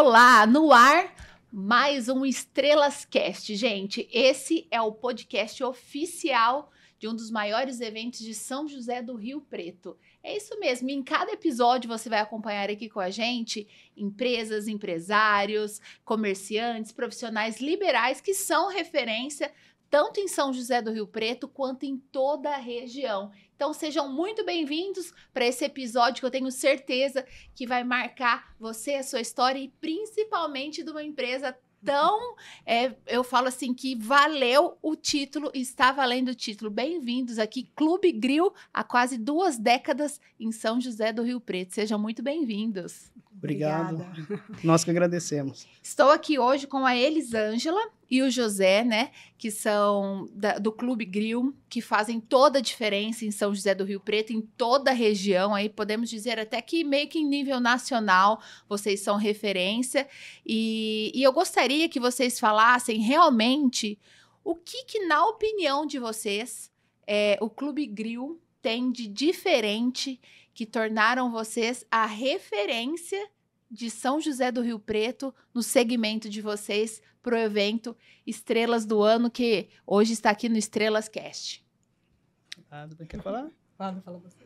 Olá, no ar mais um Estrelas Cast, gente. Esse é o podcast oficial de um dos maiores eventos de São José do Rio Preto. É isso mesmo, em cada episódio você vai acompanhar aqui com a gente empresas, empresários, comerciantes, profissionais liberais que são referência tanto em São José do Rio Preto quanto em toda a região. Então sejam muito bem-vindos para esse episódio que eu tenho certeza que vai marcar você, a sua história e principalmente de uma empresa tão. É, eu falo assim que valeu o título, está valendo o título. Bem-vindos aqui, Clube Grill, há quase duas décadas em São José do Rio Preto. Sejam muito bem-vindos. Obrigado. Obrigada. Nós que agradecemos. Estou aqui hoje com a Elisângela e o José, né, que são da, do Clube Grill, que fazem toda a diferença em São José do Rio Preto, em toda a região, aí podemos dizer até que meio que em nível nacional, vocês são referência, e, e eu gostaria que vocês falassem realmente o que, que na opinião de vocês, é, o Clube Grill tem de diferente que tornaram vocês a referência de São José do Rio Preto no segmento de vocês para o evento Estrelas do Ano, que hoje está aqui no Estrelas Cast. Ah, quer falar? Fala, fala você.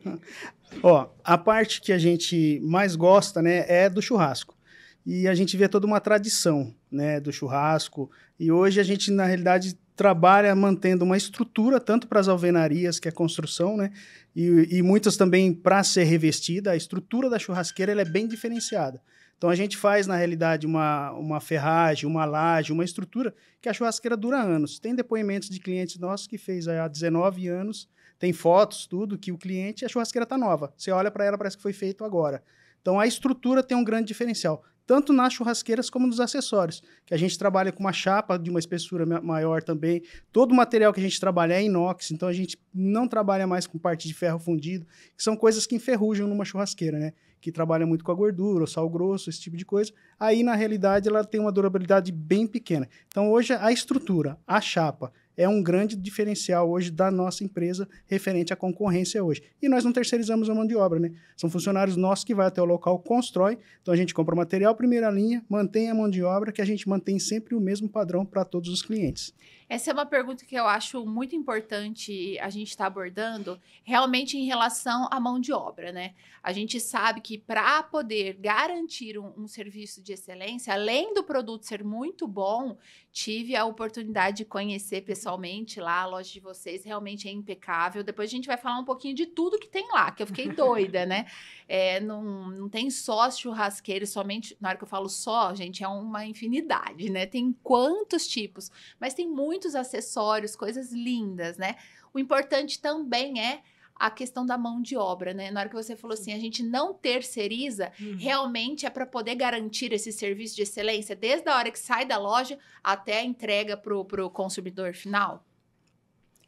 Ó, a parte que a gente mais gosta, né, é do churrasco. E a gente vê toda uma tradição, né, do churrasco. E hoje a gente, na realidade, trabalha mantendo uma estrutura, tanto para as alvenarias, que é a construção, né? E, e muitas também para ser revestida, a estrutura da churrasqueira ela é bem diferenciada. Então a gente faz, na realidade, uma, uma ferragem, uma laje, uma estrutura que a churrasqueira dura anos. Tem depoimentos de clientes nossos que fez há 19 anos, tem fotos, tudo, que o cliente, a churrasqueira está nova. Você olha para ela, parece que foi feito agora. Então a estrutura tem um grande diferencial tanto nas churrasqueiras como nos acessórios, que a gente trabalha com uma chapa de uma espessura maior também. Todo o material que a gente trabalha é inox, então a gente não trabalha mais com parte de ferro fundido, que são coisas que enferrujam numa churrasqueira, né? Que trabalha muito com a gordura, o sal grosso, esse tipo de coisa. Aí, na realidade, ela tem uma durabilidade bem pequena. Então, hoje, a estrutura, a chapa, é um grande diferencial hoje da nossa empresa referente à concorrência hoje. E nós não terceirizamos a mão de obra, né? São funcionários nossos que vai até o local, constrói, então a gente compra o material primeira linha, mantém a mão de obra, que a gente mantém sempre o mesmo padrão para todos os clientes. Essa é uma pergunta que eu acho muito importante a gente estar tá abordando, realmente em relação à mão de obra, né? A gente sabe que para poder garantir um, um, serviço de excelência, além do produto ser muito bom, tive a oportunidade de conhecer pessoalmente lá a loja de vocês, realmente é impecável. Depois a gente vai falar um pouquinho de tudo que tem lá, que eu fiquei doida, né? É, não, não tem só churrasqueiro, somente. Na hora que eu falo só, gente, é uma infinidade, né? Tem quantos tipos, mas tem muito muitos acessórios, coisas lindas, né? O importante também é a questão da mão de obra, né? Na hora que você falou assim, a gente não terceiriza, uhum. realmente é para poder garantir esse serviço de excelência, desde a hora que sai da loja até a entrega para o consumidor final?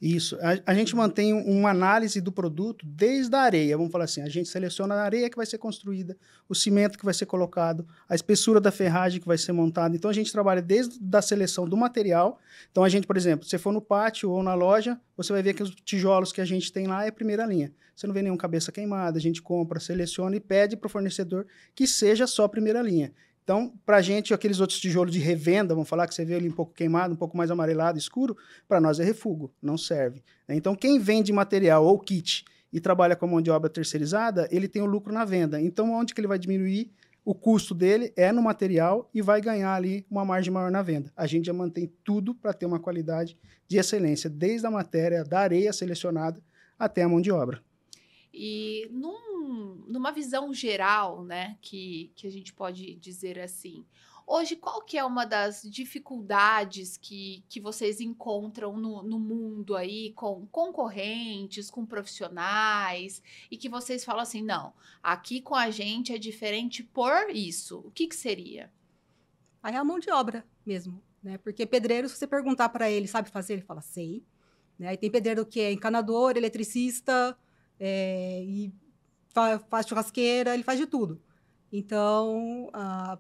Isso. A, a, gente mantém uma análise do produto desde a areia. Vamos falar assim: a gente seleciona a areia que vai ser construída, o cimento que vai ser colocado, a espessura da ferragem que vai ser montada. Então a gente trabalha desde da seleção do material. Então a gente, por exemplo, se for no pátio ou na loja, você vai ver que os tijolos que a gente tem lá é primeira linha. Você não vê nenhum cabeça queimada, a gente compra, seleciona e pede para o fornecedor que seja só primeira linha. Então, para a gente, aqueles outros tijolos de revenda, vamos falar que você vê ele um pouco queimado, um pouco mais amarelado, escuro, para nós é refugo, não serve. Né? Então, quem vende material ou kit e trabalha com mão de obra terceirizada, ele tem o lucro na venda. Então, onde que ele vai diminuir o custo dele é no material e vai ganhar ali uma margem maior na venda. A gente já mantém tudo para ter uma qualidade de excelência, desde a matéria da areia selecionada até a mão de obra. E num, numa visão geral, né, que, que a gente pode dizer assim, hoje qual que é uma das dificuldades que, que vocês encontram no, no mundo aí com concorrentes, com profissionais, e que vocês falam assim, não, aqui com a gente é diferente por isso. O que, que seria? Aí é a mão de obra mesmo, né? Porque pedreiro, se você perguntar para ele, sabe fazer? Ele fala, sei. Né? Aí tem pedreiro que é encanador, eletricista, é, e faz churrasqueira, ele faz de tudo. Então, a,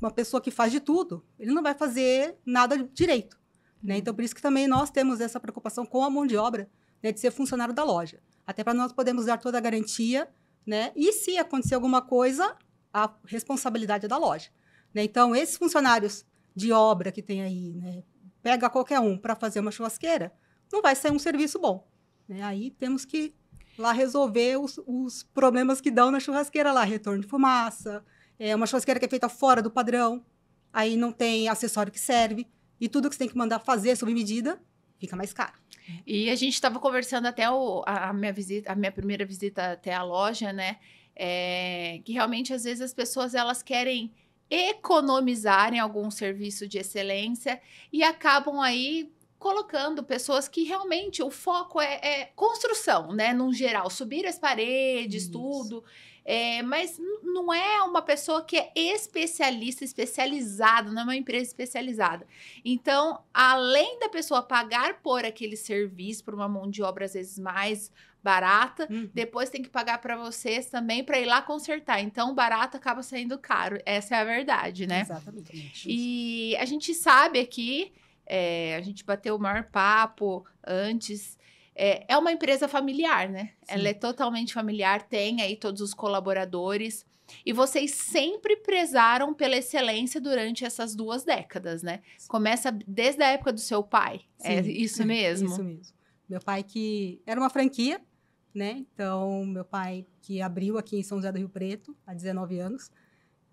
uma pessoa que faz de tudo, ele não vai fazer nada direito. Né? Uhum. Então, por isso que também nós temos essa preocupação com a mão de obra, né, de ser funcionário da loja. Até para nós podermos dar toda a garantia, né? E se acontecer alguma coisa, a responsabilidade é da loja. Né? Então, esses funcionários de obra que tem aí, né, pega qualquer um para fazer uma churrasqueira, não vai ser um serviço bom. Né? Aí temos que lá resolver os, os problemas que dão na churrasqueira lá, retorno de fumaça, é uma churrasqueira que é feita fora do padrão, aí não tem acessório que serve, e tudo que você tem que mandar fazer sob medida fica mais caro. E a gente estava conversando até o, a, a, minha visita, a minha primeira visita até a loja, né? É, que realmente às vezes as pessoas elas querem economizar em algum serviço de excelência e acabam aí colocando pessoas que realmente o foco é, é construção, né? Num geral, subir as paredes, Isso. tudo. É, mas não é uma pessoa que é especialista, especializada, não é uma empresa especializada. Então, além da pessoa pagar por aquele serviço, por uma mão de obra às vezes mais barata, uhum. depois tem que pagar para vocês também para ir lá consertar. Então, barato acaba saindo caro. Essa é a verdade, né? Exatamente. E a gente sabe aqui é, a gente bateu o maior papo antes. É, é uma empresa familiar, né? Sim. Ela é totalmente familiar, tem aí todos os colaboradores. E vocês sempre prezaram pela excelência durante essas duas décadas, né? Começa desde a época do seu pai. É Sim, é isso mesmo? Isso mesmo. Meu pai que era uma franquia, né? Então, meu pai que abriu aqui em São José do Rio Preto há 19 anos.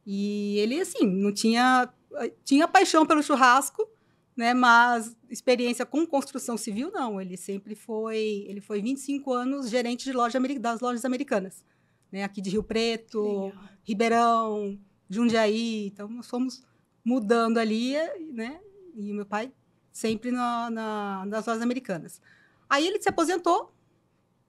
E ele assim, não tinha eh, tinha paixão pelo churrasco, né? Mas experiência com construção civil não, ele sempre foi, ele foi 25 anos gerente de loja das lojas americanas, né? Aqui de Rio Preto, Ribeirão, Jundiaí, então nós fomos mudando ali, né? E meu pai sempre na, na, nas lojas americanas. Aí ele se aposentou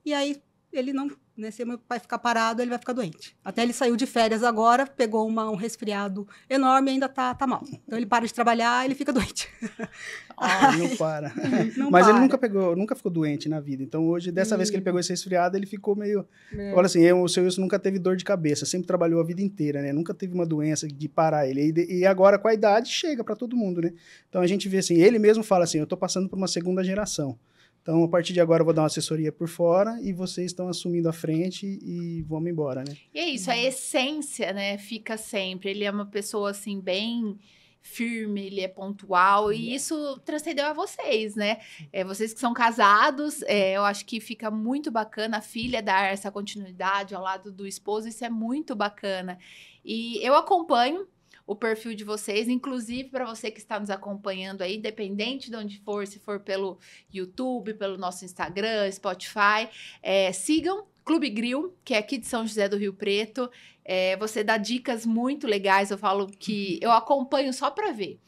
e aí ele não, né, se meu pai ficar parado, ele vai ficar doente. Até ele saiu de férias agora, pegou uma, um resfriado enorme e ainda tá, tá mal. Então ele para de trabalhar, ele fica doente. Ah, Ai, não para. Não Mas para. ele nunca pegou, nunca ficou doente na vida. Então hoje, dessa vez que ele pegou esse resfriado, ele ficou meio. É. Olha assim, eu, o seu Wilson nunca teve dor de cabeça, sempre trabalhou a vida inteira, né? Nunca teve uma doença de parar ele. E, e agora, com a idade, chega para todo mundo, né? Então a gente vê assim, ele mesmo fala assim: eu tô passando por uma segunda geração. Então, a partir de agora, eu vou dar uma assessoria por fora e vocês estão assumindo a frente e vamos embora, né? E é isso, a essência, né, fica sempre. Ele é uma pessoa, assim, bem firme, ele é pontual e isso transcendeu a vocês, né? É, vocês que são casados, é, eu acho que fica muito bacana a filha dar essa continuidade ao lado do esposo, isso é muito bacana. E eu acompanho o perfil de vocês, inclusive para você que está nos acompanhando aí, independente de onde for, se for pelo YouTube, pelo nosso Instagram, Spotify, é, sigam Clube Grill, que é aqui de São José do Rio Preto. É, você dá dicas muito legais, eu falo que uhum. eu acompanho só para ver.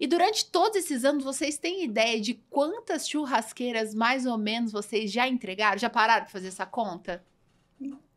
E durante todos esses anos, vocês têm ideia de quantas churrasqueiras mais ou menos vocês já entregaram? Já pararam de fazer essa conta?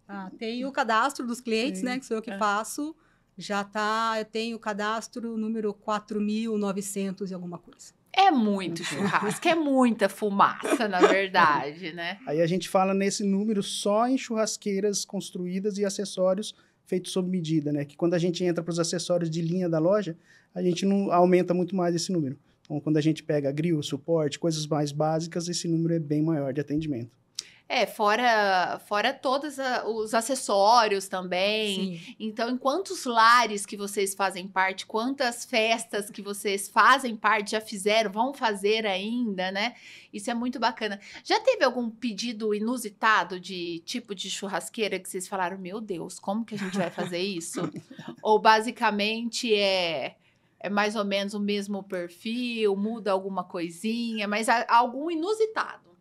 Ah, tem o cadastro dos clientes, Sim. né? Que sou eu que é. faço já tá, eu tenho cadastro número 4.900 e alguma coisa. É muito churrasco, é muita fumaça, na verdade, né? Aí a gente fala nesse número só em churrasqueiras construídas e acessórios feitos sob medida, né? Que quando a gente entra para os acessórios de linha da loja, a gente não aumenta muito mais esse número. Então, quando a gente pega grill, suporte, coisas mais básicas, esse número é bem maior de atendimento. É, fora, fora todos a, os acessórios também. Sim. Então, em quantos lares que vocês fazem parte, quantas festas que vocês fazem parte, já fizeram, vão fazer ainda, né? Isso é muito bacana. Já teve algum pedido inusitado de tipo de churrasqueira que vocês falaram, meu Deus, como que a gente vai fazer isso? Ou basicamente é é mais ou menos o mesmo perfil, muda alguma coisinha, mas algum inusitado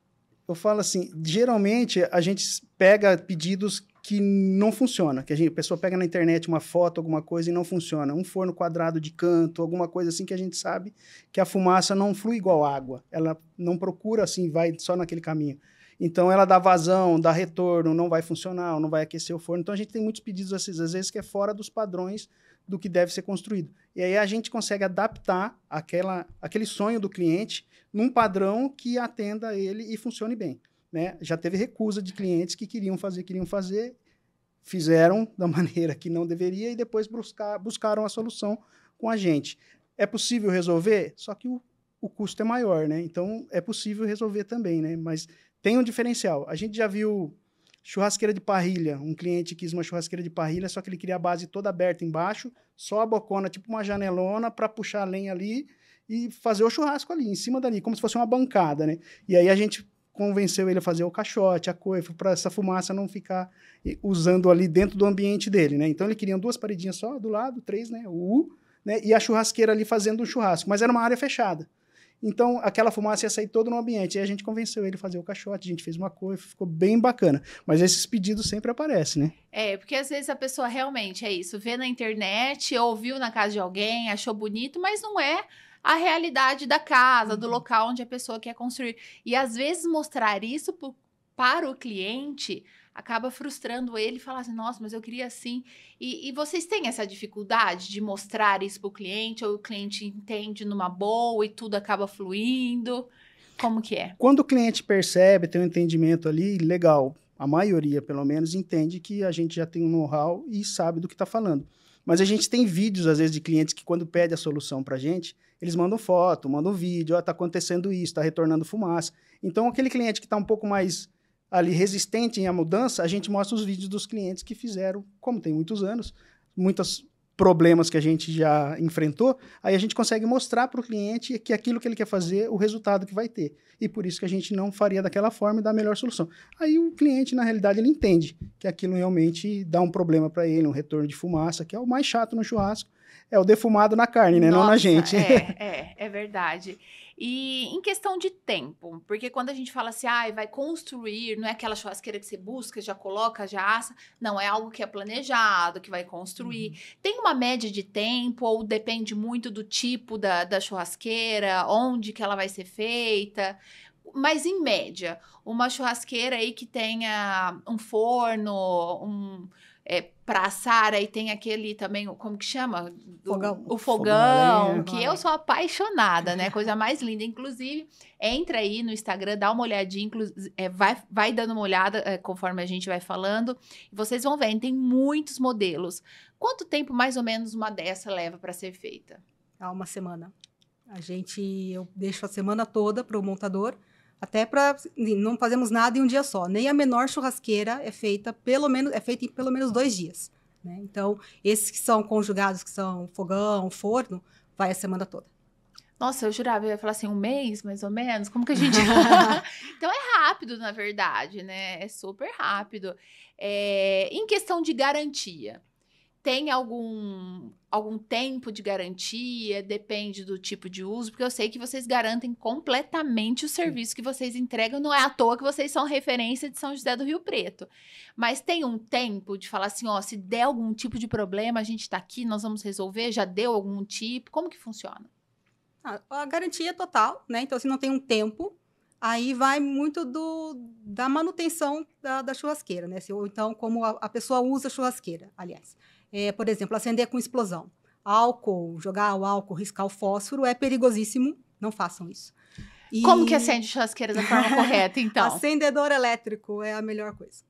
eu falo assim, geralmente a gente pega pedidos que não funciona, que a, gente, a pessoa pega na internet uma foto, alguma coisa e não funciona, um forno quadrado de canto, alguma coisa assim que a gente sabe que a fumaça não flui igual água, ela não procura assim, vai só naquele caminho. Então ela dá vazão, dá retorno, não vai funcionar, não vai aquecer o forno. Então a gente tem muitos pedidos assim, às vezes que é fora dos padrões do que deve ser construído. E aí a gente consegue adaptar aquela, aquele sonho do cliente num padrão que atenda ele e funcione bem. Né? Já teve recusa de clientes que queriam fazer, queriam fazer, fizeram da maneira que não deveria e depois buscar, buscaram a solução com a gente. É possível resolver, só que o, o custo é maior, né? Então é possível resolver também, né? Mas tem um diferencial. A gente já viu Churrasqueira de parrilha. Um cliente quis uma churrasqueira de parrilha, só que ele queria a base toda aberta embaixo, só a bocona, tipo uma janelona, para puxar a lenha ali e fazer o churrasco ali, em cima dali, como se fosse uma bancada, né? E aí a gente convenceu ele a fazer o caixote, a coifa, para essa fumaça não ficar usando ali dentro do ambiente dele, né? Então ele queria duas paredinhas só do lado, três, né? O U, né? E a churrasqueira ali fazendo um churrasco, mas era uma área fechada. Então, aquela fumaça ia sair todo no ambiente. E a gente convenceu ele a fazer o caixote, a gente fez uma coisa, ficou bem bacana. Mas esses pedidos sempre aparecem, né? É, porque às vezes a pessoa realmente é isso, vê na internet, ouviu na casa de alguém, achou bonito, mas não é a realidade da casa, do uhum. local onde a pessoa quer construir. E às vezes mostrar isso para o cliente acaba frustrando ele e fala assim, nossa, mas eu queria assim. E, e vocês têm essa dificuldade de mostrar isso para o cliente, ou o cliente entende numa boa e tudo acaba fluindo? Como que é? Quando o cliente percebe, tem um entendimento ali, legal. A maioria, pelo menos, entende que a gente já tem um know-how e sabe do que está falando. Mas a gente tem vídeos, às vezes, de clientes que, quando pede a solução para a gente, eles mandam foto, mandam vídeo, está acontecendo isso, está retornando fumaça. Então, aquele cliente que está um pouco mais ali resistente à mudança, a gente mostra os vídeos dos clientes que fizeram, como tem muitos anos, muitos problemas que a gente já enfrentou, aí a gente consegue mostrar para o cliente que aquilo que ele quer fazer, o resultado que vai ter. E por isso que a gente não faria daquela forma e dá a melhor solução. Aí o cliente, na realidade, ele entende que aquilo realmente dá um problema para ele, um retorno de fumaça, que é o mais chato no churrasco, é o defumado na carne, né? Nossa, não na gente. É, é, é verdade. E em questão de tempo, porque quando a gente fala assim, ah, vai construir, não é aquela churrasqueira que você busca, já coloca, já assa, não, é algo que é planejado, que vai construir. Uhum. Tem uma média de tempo ou depende muito do tipo da, da churrasqueira, onde que ela vai ser feita? Mas em média, uma churrasqueira aí que tenha um forno, um é, pra Sara e tem aquele também, como que chama? fogão. O fogão, fogão que eu sou apaixonada, né? Coisa mais linda. Inclusive, entra aí no Instagram, dá uma olhadinha, é, vai, vai dando uma olhada é, conforme a gente vai falando. E vocês vão ver, tem muitos modelos. Quanto tempo, mais ou menos, uma dessa leva para ser feita? Há uma semana. A gente, eu deixo a semana toda para o montador até para assim, não fazemos nada em um dia só. Nem a menor churrasqueira é feita pelo menos é feita em pelo menos dois dias. Né? Então esses que são conjugados, que são fogão, forno, vai a semana toda. Nossa, eu jurava, eu ia falar assim, um mês, mais ou menos. Como que a gente. então é rápido, na verdade, né? É super rápido. É... Em questão de garantia, tem algum algum tempo de garantia, depende do tipo de uso, porque eu sei que vocês garantem completamente o serviço que vocês entregam, não é à toa que vocês são referência de São José do Rio Preto. Mas tem um tempo de falar assim, ó, se der algum tipo de problema, a gente está aqui, nós vamos resolver, já deu algum tipo, como que funciona? A garantia é total, né? Então, se não tem um tempo, aí vai muito do, da manutenção da, da churrasqueira, né? Se, ou então, como a, a pessoa usa a churrasqueira, aliás é, por exemplo, acender com explosão. Álcool, jogar o álcool, riscar o fósforo é perigosíssimo, não façam isso. E... Como que acende churrasqueira da forma correta, então? Acendedor elétrico é a melhor coisa.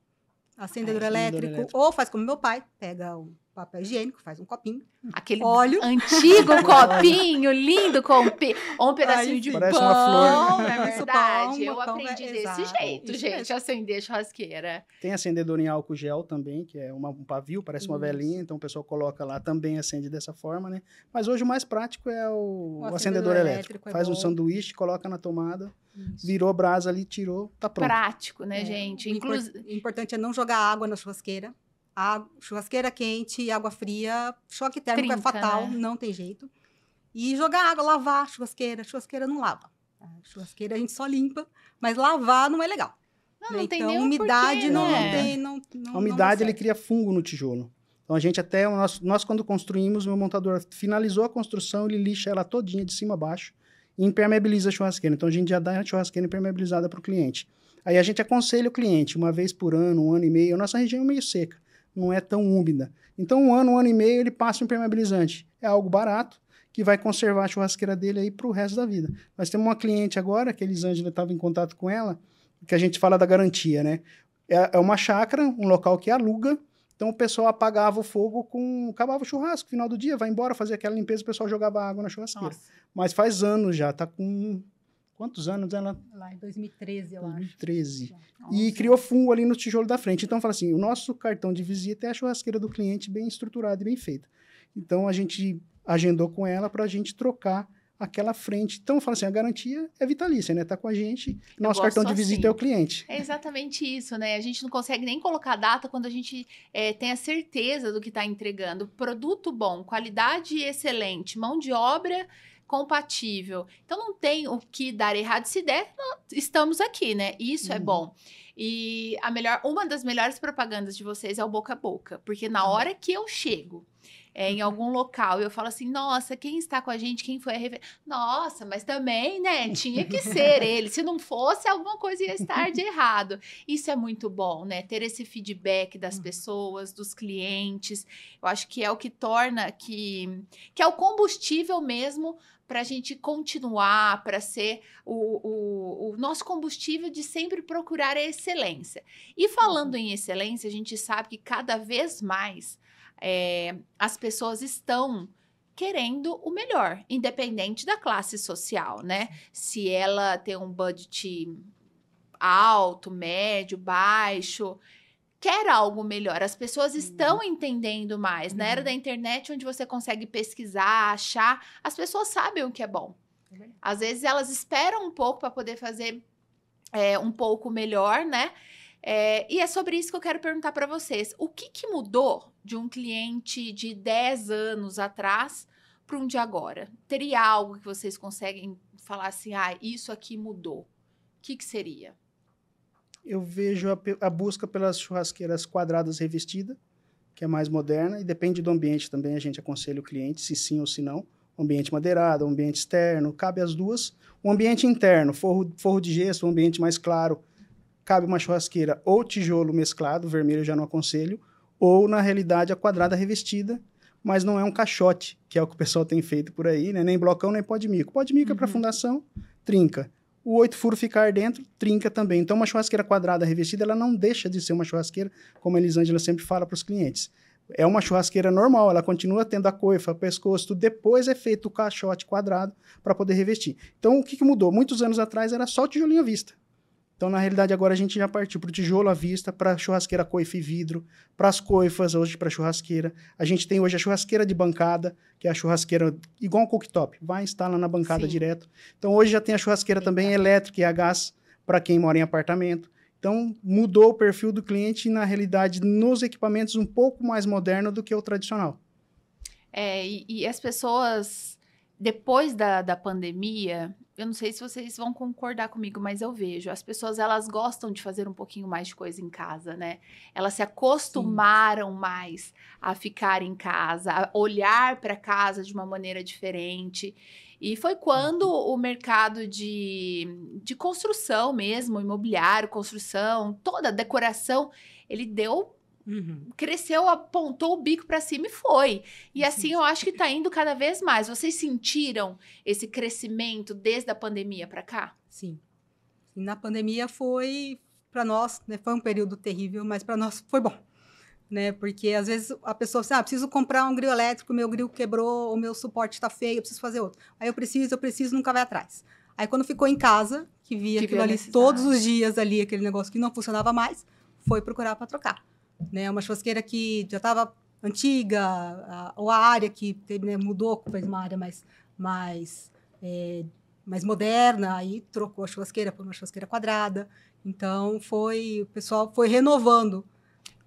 Acendedor, é, elétrico, acendedor elétrico, ou faz como meu pai, pega o papel higiênico, faz um copinho. Aquele óleo. antigo copinho, lindo, com um, pe um pedacinho Ai, de parece pão. Uma flor. É, é verdade, eu é aprendi é, desse jeito, gente, mesmo. acender churrasqueira. Tem acendedor em álcool gel também, que é uma, um pavio, parece uma Isso. velinha, então o pessoal coloca lá, também acende dessa forma, né? Mas hoje o mais prático é o, o, o acendedor, acendedor, elétrico. elétrico é faz um sanduíche, coloca na tomada. Isso. Virou brasa ali, tirou, tá pronto. Prático, né, é, gente? Inclu... O importante é não jogar água na churrasqueira a churrasqueira quente e água fria, choque térmico é fatal, né? não tem jeito. E jogar água, lavar churrasqueira, churrasqueira não lava. A churrasqueira a gente só limpa, mas lavar não é legal. Não, né? não então, tem umidade porquê, não, né? não, tem. Não, não, a umidade ele cria fungo no tijolo. Então a gente até, nós, nós quando construímos, meu montador finalizou a construção, ele lixa ela todinha de cima a baixo e impermeabiliza a churrasqueira. Então a gente já dá a churrasqueira impermeabilizada para o cliente. Aí a gente aconselha o cliente, uma vez por ano, um ano e meio, a nossa região é meio seca não é tão úmida. Então, um ano, um ano e meio, ele passa um impermeabilizante. É algo barato, que vai conservar a churrasqueira dele aí para o resto da vida. Mas temos uma cliente agora, que a Elisângela estava em contato com ela, que a gente fala da garantia, né? É, é, uma chácara, um local que aluga, então o pessoal apagava o fogo com... Acabava o churrasco, final do dia, vai embora, fazer aquela limpeza, o pessoal jogava água na churrasqueira. Nossa. Mas faz anos já, tá com quantos anos ela? Lá em 2013, eu 2013. acho. 2013. E criou fumo ali no tijolo da frente. Então, fala assim, o nosso cartão de visita é a churrasqueira do cliente bem estruturada e bem feita. Então, a gente agendou com ela para a gente trocar aquela frente. Então, fala assim, a garantia é vitalícia, né? Está com a gente, nosso cartão de visita assim. é o assim. cliente. É exatamente isso, né? A gente não consegue nem colocar data quando a gente é, tem a certeza do que está entregando. Produto bom, qualidade excelente, mão de obra compatível. Então não tem o que dar errado. Se der, estamos aqui, né? Isso é uhum. é bom. E a melhor, uma das melhores propagandas de vocês é o boca a boca, porque na uhum. hora que eu chego é, em uhum. algum local e eu falo assim, nossa, quem está com a gente, quem foi a referência? Nossa, mas também, né? Tinha que ser ele. Se não fosse, alguma coisa ia estar de errado. Isso é muito bom, né? Ter esse feedback das uhum. pessoas, dos clientes. Eu acho que é o que torna que, que é o combustível mesmo para a gente continuar, para ser o, o, o, nosso combustível de sempre procurar a excelência. E falando uhum. em excelência, a gente sabe que cada vez mais é, as pessoas estão querendo o melhor, independente da classe social, né? Se ela tem um budget alto, médio, baixo quer algo melhor. As pessoas estão uhum. entendendo mais. Uhum. Né, Na era da uhum. internet, onde você consegue pesquisar, achar, as pessoas sabem o que é bom. Uhum. Às vezes elas esperam um pouco para poder fazer é, um pouco melhor, né? É, e é sobre isso que eu quero perguntar para vocês. O que, que mudou de um cliente de 10 anos atrás para um de agora? Teria algo que vocês conseguem falar assim, ah, isso aqui mudou? O que, que seria? eu vejo a, a busca pelas churrasqueiras quadradas revestida, que é mais moderna, e depende do ambiente também, a gente aconselha o cliente se sim ou se não. Ambiente madeirado, ambiente externo, cabe as duas. O ambiente interno, forro, forro de gesso, um ambiente mais claro, cabe uma churrasqueira ou tijolo mesclado, vermelho já não aconselho, ou na realidade a quadrada revestida, mas não é um caixote, que é o que o pessoal tem feito por aí, né? nem blocão, nem pó de mico. Pó de mico é uhum. é para fundação, trinca o oito furo ficar dentro, trinca também. Então, uma churrasqueira quadrada revestida, ela não deixa de ser uma churrasqueira, como a Elisângela sempre fala para os clientes. É uma churrasqueira normal, ela continua tendo a coifa, o pescoço, tudo. depois é feito o caixote quadrado para poder revestir. Então, o que, que mudou? Muitos anos atrás era só tijolinho à vista. Então, na realidade, agora a gente já partiu para o tijolo à vista, para churrasqueira coifa e vidro, para as coifas, hoje para churrasqueira. A gente tem hoje a churrasqueira de bancada, que é a churrasqueira igual um cooktop, vai instalar na bancada Sim. direto. Então, hoje já tem a churrasqueira Sim. também elétrica e é a gás para quem mora em apartamento. Então, mudou o perfil do cliente, na realidade, nos equipamentos um pouco mais moderno do que o tradicional. É, e, e as pessoas depois da, da pandemia, eu não sei se vocês vão concordar comigo, mas eu vejo, as pessoas elas gostam de fazer um pouquinho mais de coisa em casa, né? Elas se acostumaram Sim. mais a ficar em casa, a olhar para casa de uma maneira diferente. E foi quando uhum. o mercado de, de construção mesmo, imobiliário, construção, toda a decoração, ele deu Uhum. Cresceu, apontou o bico para cima e foi. E uhum. assim eu acho que está indo cada vez mais. Vocês sentiram esse crescimento desde a pandemia para cá? Sim. E na pandemia foi para nós, né, foi um período terrível, mas para nós foi bom. Né? Porque às vezes a pessoa assim, ah, preciso comprar um grilo elétrico, meu grilo quebrou, o meu suporte está feio, eu preciso fazer outro. Aí eu preciso, eu preciso, nunca vai atrás. Aí quando ficou em casa, que via que aquilo ali todos os dias ali, aquele negócio que não funcionava mais, foi procurar para trocar né? É uma churrasqueira que já estava antiga, ou a área que né, mudou, fez uma área mais, mais, é, mais moderna, aí trocou a churrasqueira por uma churrasqueira quadrada. Então, foi o pessoal foi renovando.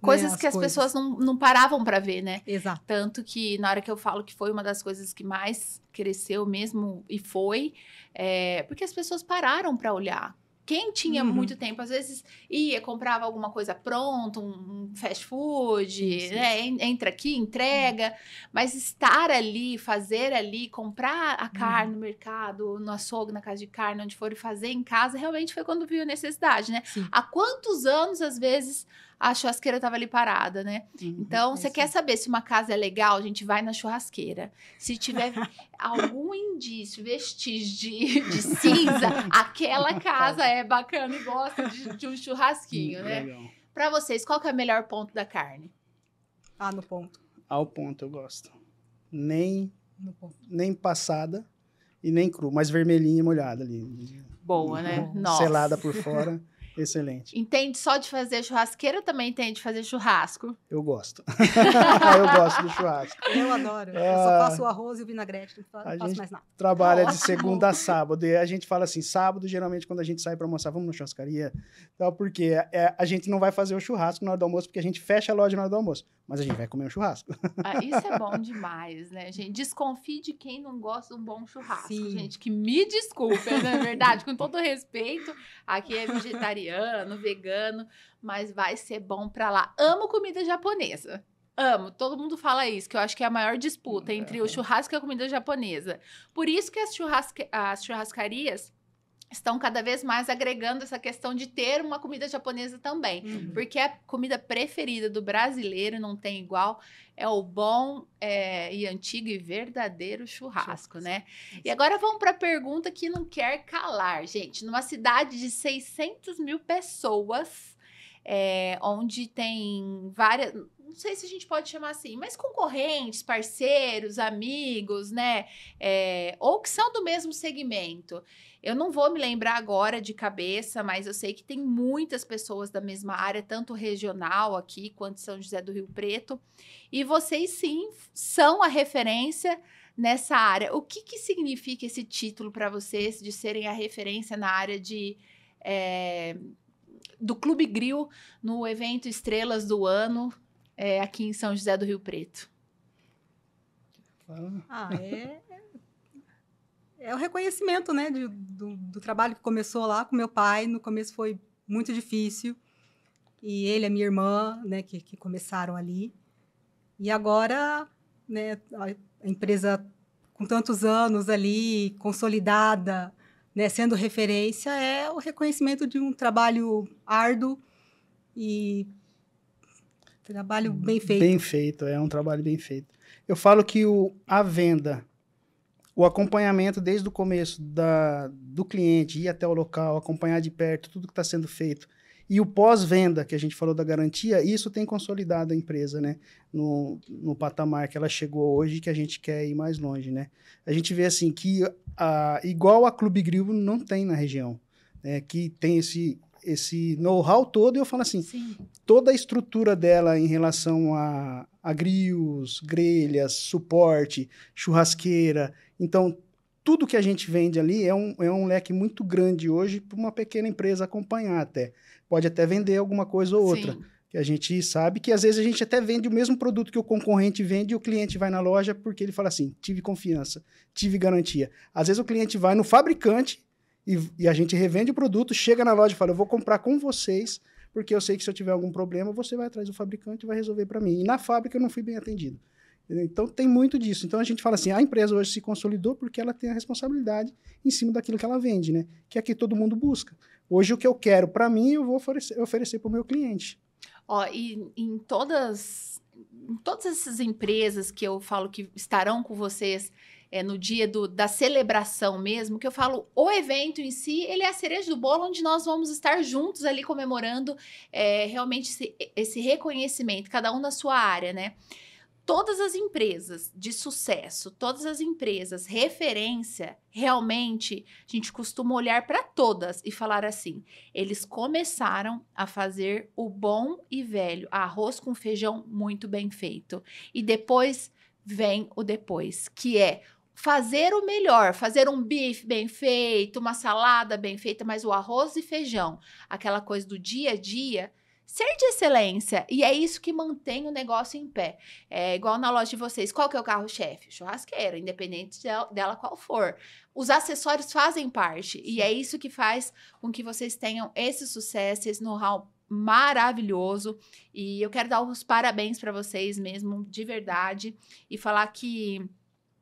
Né, coisas né, que as coisas. pessoas não, não paravam para ver, né? Exato. Tanto que, na hora que eu falo que foi uma das coisas que mais cresceu mesmo, e foi, é, porque as pessoas pararam para olhar quem tinha uhum. muito tempo, às vezes ia, comprava alguma coisa pronta, um fast food, sim, sim. né? Entra aqui, uhum. entrega. Uhum. Mas estar ali, fazer ali, comprar a carne uhum. no mercado, no açougue, na casa de carne, onde for e fazer em casa, realmente foi quando viu a necessidade, né? Sim. Há quantos anos, às vezes, a churrasqueira estava ali parada, né? Uhum, então, você quer é. saber se uma casa é legal, a gente vai na churrasqueira. Se tiver algum indício, vestígio de, de cinza, aquela casa é bacana e gosta de, de um churrasquinho, né? Para vocês, qual que é o melhor ponto da carne? Ah, no ponto. Ao ponto, eu gosto. Nem, nem passada e nem cru, mas vermelhinha e molhada ali. Boa, né? Uhum. Nossa. Selada por fora. Excelente. Entende só de fazer churrasqueiro ou também entende de fazer churrasco? Eu gosto. Ah, eu gosto do churrasco. Eu adoro. É... Eu só ah, faço o arroz e o vinagrete, não a faço mais nada. Trabalha de segunda a sábado. E a gente fala assim: sábado, geralmente, quando a gente sai para almoçar, vamos na churrascaria. Então, porque é, é, a gente não vai fazer o churrasco na hora do almoço, porque a gente fecha a loja na hora do almoço. Mas a gente vai comer um churrasco. Ah, isso é bom demais, né, gente? Desconfie de quem não gosta de um bom churrasco, Sim. gente. Que me desculpe, não né, é verdade? Com todo respeito, aqui é vegetariano vegetariano, vegano, mas vai ser bom pra lá. Amo comida japonesa. Amo, todo mundo fala isso, que eu acho que é a maior disputa entre o uhum. churrasco e a comida japonesa. Por isso que as, churrasca as churrascarias estão cada vez mais agregando essa questão de ter uma comida japonesa também, uhum. porque a comida preferida do brasileiro não tem igual é o bom é, e antigo e verdadeiro churrasco, né? Isso. E agora vamos para a pergunta que não quer calar, gente. Numa cidade de 600 mil pessoas, é, onde tem várias não sei se a gente pode chamar assim, mas concorrentes, parceiros, amigos, né? É, ou que são do mesmo segmento. Eu não vou me lembrar agora de cabeça, mas eu sei que tem muitas pessoas da mesma área, tanto regional aqui quanto São José do Rio Preto. E vocês sim são a referência nessa área. O que, que significa esse título para vocês de serem a referência na área de. É, do Clube Grill no evento Estrelas do Ano é, aqui em São José do Rio Preto? Ah, é, é o reconhecimento né, de, do, do trabalho que começou lá com meu pai. No começo foi muito difícil. E ele, a minha irmã, né, que, que começaram ali. E agora, né, a empresa com tantos anos ali, consolidada, né, sendo referência, é o reconhecimento de um trabalho árduo e Trabalho hum, bem feito. Bem feito, é um trabalho bem feito. Eu falo que o, a venda, o acompanhamento desde o começo da, do cliente, ir até o local, acompanhar de perto tudo que está sendo feito, e o pós-venda, que a gente falou da garantia, isso tem consolidado a empresa, né? No, no patamar que ela chegou hoje, que a gente quer ir mais longe, né? A gente vê, assim, que a, igual a Clube Grivo não tem na região, né? Que tem esse esse know-how todo, e eu falo assim, Sim. toda a estrutura dela em relação a, a grelhas, suporte, churrasqueira, então tudo que a gente vende ali é um, é um leque muito grande hoje para uma pequena empresa acompanhar até. Pode até vender alguma coisa ou outra. Sim. Que a gente sabe que às vezes a gente até vende o mesmo produto que o concorrente vende e o cliente vai na loja porque ele fala assim: tive confiança, tive garantia. Às vezes o cliente vai no fabricante e, e a gente revende o produto, chega na loja e fala: eu vou comprar com vocês, porque eu sei que se eu tiver algum problema, você vai atrás do fabricante e vai resolver para mim. E na fábrica eu não fui bem atendido. Então tem muito disso. Então a gente fala assim, a empresa hoje se consolidou porque ela tem a responsabilidade em cima daquilo que ela vende, né? Que é que todo mundo busca. Hoje o que eu quero para mim, eu vou oferecer, oferecer para o meu cliente. Ó, e em todas em todas essas empresas que eu falo que estarão com vocês é, no dia do, da celebração mesmo, que eu falo, o evento em si, ele é a cereja do bolo, onde nós vamos estar juntos ali comemorando é, realmente esse, esse reconhecimento, cada um na sua área, né? Todas as empresas de sucesso, todas as empresas referência, realmente a gente costuma olhar para todas e falar assim: eles começaram a fazer o bom e velho arroz com feijão muito bem feito. E depois vem o depois, que é fazer o melhor, fazer um bife bem feito, uma salada bem feita, mas o arroz e feijão, aquela coisa do dia a dia, ser de excelência. E é isso que mantém o negócio em pé. É igual na loja de vocês, qual que é o carro-chefe? Churrasqueira, independente dela qual for. Os acessórios fazem parte e é isso que faz com que vocês tenham esse sucesso, esse know-how maravilhoso. E eu quero dar os parabéns para vocês mesmo, de verdade, e falar que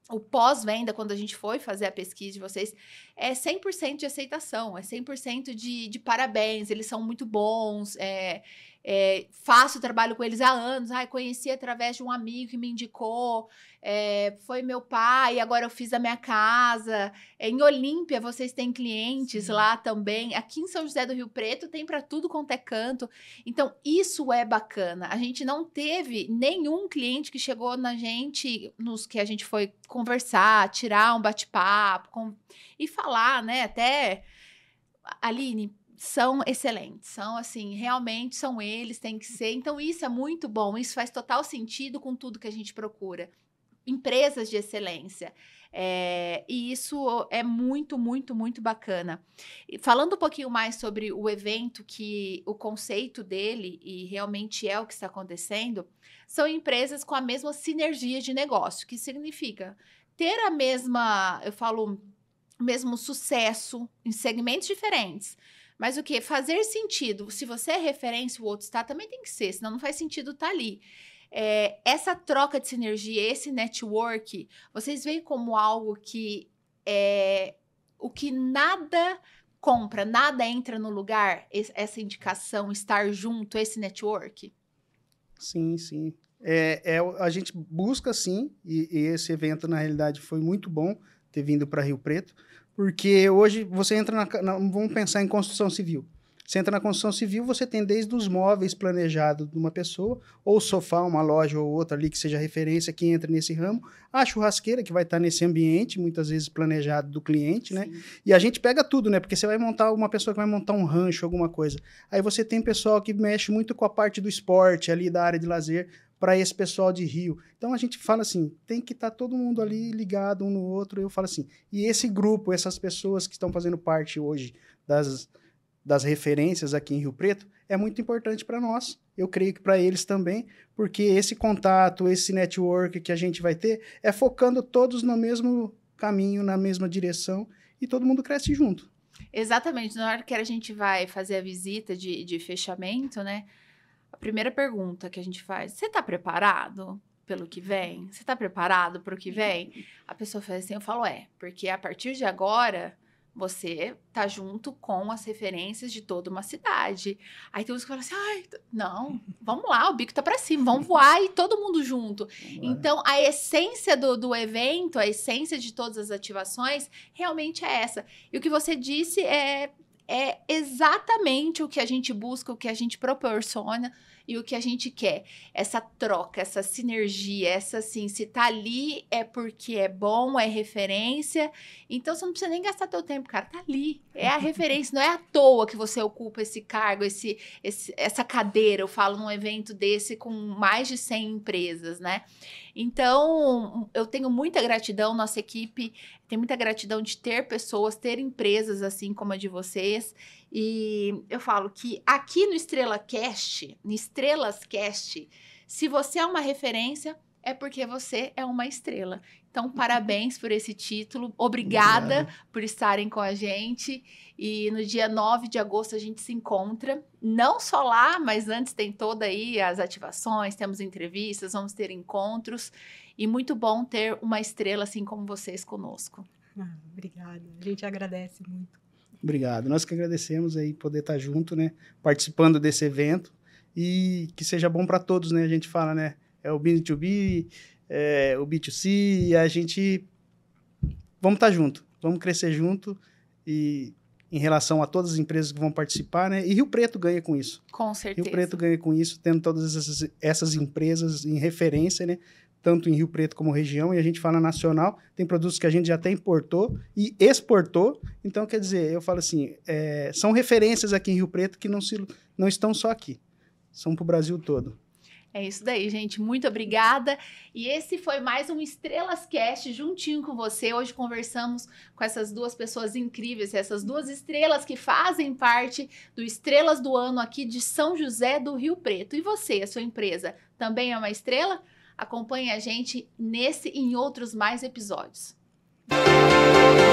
o pós-venda, quando a gente foi fazer a pesquisa de vocês, é 100% de aceitação, é 100% de, de parabéns, eles são muito bons, é, é, faço trabalho com eles há anos. Ai, conheci através de um amigo que me indicou. É, foi meu pai, agora eu fiz a minha casa. É, em Olímpia, vocês têm clientes Sim. lá também. Aqui em São José do Rio Preto tem para tudo quanto é canto. Então, isso é bacana. A gente não teve nenhum cliente que chegou na gente, nos que a gente foi conversar, tirar um bate-papo e falar, né? Até. Aline, são excelentes, são assim, realmente são eles, tem que ser. Então isso é muito bom, isso faz total sentido com tudo que a gente procura. Empresas de excelência. É, e isso é muito, muito, muito bacana. E falando um pouquinho mais sobre o evento, que o conceito dele e realmente é o que está acontecendo, são empresas com a mesma sinergia de negócio, que significa ter a mesma, eu falo, mesmo sucesso em segmentos diferentes, mas o que? Fazer sentido. Se você é referência, o outro está, também tem que ser, senão não faz sentido estar tá ali. É, essa troca de sinergia, esse network, vocês veem como algo que é o que nada compra, nada entra no lugar, essa indicação, estar junto, esse network? Sim, sim. É, é, a gente busca sim, e, e, esse evento, na realidade, foi muito bom ter vindo para Rio Preto, porque hoje você entra na, na, Vamos pensar em construção civil. Você entra na construção civil, você tem desde os móveis planejados de uma pessoa, ou sofá, uma loja ou outra ali que seja referência, que entra nesse ramo, a churrasqueira que vai estar nesse ambiente, muitas vezes planejado do cliente, né? E a gente pega tudo, né? Porque você vai montar uma pessoa que vai montar um rancho, alguma coisa. Aí você tem pessoal que mexe muito com a parte do esporte ali, da área de lazer para esse pessoal de Rio. Então a gente fala assim, tem que estar tá todo mundo ali ligado um no outro. Eu falo assim, e esse grupo, essas pessoas que estão fazendo parte hoje das, das referências aqui em Rio Preto, é muito importante para nós. Eu creio que para eles também, porque esse contato, esse network que a gente vai ter é focando todos no mesmo caminho, na mesma direção e todo mundo cresce junto. Exatamente. Na hora que a gente vai fazer a visita de, de fechamento, né? a primeira pergunta que a gente faz: você está preparado? pelo que vem? Você está preparado para o que vem? A pessoa faz assim, eu falo, é, porque a partir de agora você tá junto com as referências de toda uma cidade. Aí tem uns que falam assim, ai, não, vamos lá, o bico tá para cima, vamos voar e todo mundo junto. Então, a essência do, do evento, a essência de todas as ativações, realmente é essa. E o que você disse é é exatamente o que a gente busca, o que a gente proporciona e o que a gente quer. Essa troca, essa sinergia, essa assim, se tá ali é porque é bom, é referência. Então você não precisa nem gastar teu tempo, cara, tá ali. É a referência, não é à toa que você ocupa esse cargo, esse, esse essa cadeira. Eu falo num evento desse com mais de 100 empresas, né? Então, eu tenho muita gratidão, nossa equipe tem muita gratidão de ter pessoas, ter empresas assim como a de vocês. E eu falo que aqui no Estrela Cast, no Estrelas Cast, se você é uma referência, é porque você é uma estrela. Então, parabéns por esse título. Obrigada Obrigado. por estarem com a gente. E no dia 9 de agosto a gente se encontra, não só lá, mas antes tem toda aí as ativações, temos entrevistas, vamos ter encontros. E muito bom ter uma estrela assim como vocês conosco. Ah, obrigada. A gente agradece muito. Obrigado. Nós que agradecemos aí poder estar junto, né, participando desse evento e que seja bom para todos, né? A gente fala, né, é o B2B, é o B2C, e a gente vamos estar tá junto, vamos crescer junto e em relação a todas as empresas que vão participar, né? E Rio Preto ganha com isso. Com certeza. Rio Preto ganha com isso, tendo todas essas, essas empresas em referência, né? tanto em Rio Preto como região, e a gente fala nacional, tem produtos que a gente já até importou e exportou. Então, quer dizer, eu falo assim, é, são referências aqui em Rio Preto que não, se, não estão só aqui, são para o Brasil todo. É isso daí, gente. Muito obrigada. E esse foi mais um Estrelas Cast juntinho com você. Hoje conversamos com essas duas pessoas incríveis, essas duas estrelas que fazem parte do Estrelas do Ano aqui de São José do Rio Preto. E você, a sua empresa, também é uma estrela? Acompanhe a gente nesse e em outros mais episódios. Música